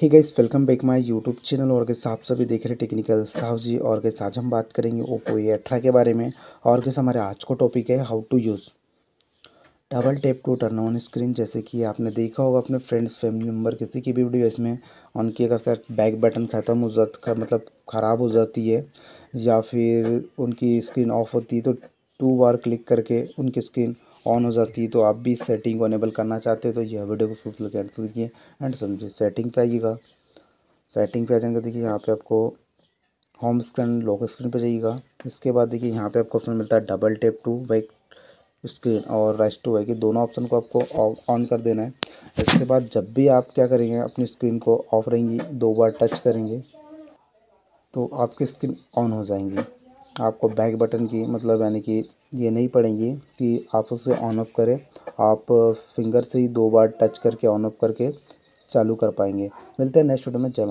he guys welcome back my YouTube channel और guys आप सभी देख रहे हैं टेक्निकल साहु जी और गैस आज हम बात करेंगे ओप्पो ए अठारह के बारे में और गैस हमारे आज का टॉपिक है how to use double tap to turn on screen जैसे कि आपने देखा होगा अपने फ्रेंड्स फैमिली मेम्बर किसी की भी वीडियो इसमें ऑन किएगा सर बैक बटन ख़त्म हो जाता मतलब ख़राब हो जाती है या फिर उनकी स्क्रीन ऑफ होती है तो टू बार क्लिक करके उनकी स्क्रीन ऑन हो जाती है तो आप भी सेटिंग को अनेबल करना चाहते हो तो यह वीडियो को फुल लगे तो देखिए एंड समझिए सेटिंग पे आइएगा सेटिंग पे आ जाएंगे देखिए यहाँ पे आपको होम स्क्रीन लॉक स्क्रीन पे जाइएगा इसके बाद देखिए यहाँ पे आपको ऑप्शन मिलता है double tap to wake screen और राइस टू बाइक दोनों ऑप्शन को आपको ऑन कर देना है इसके बाद जब भी आप क्या करेंगे अपनी स्क्रीन को ऑफ रहेंगी दो बार टच करेंगे तो आपकी स्क्रीन ऑन हो जाएंगी आपको बैक बटन की मतलब यानी कि ये नहीं पड़ेंगी कि आप उसे ऑन ऑफ करें आप फिंगर से ही दो बार टच करके ऑन ऑफ करके चालू कर पाएंगे मिलते हैं नेक्स्ट वीडियो में जय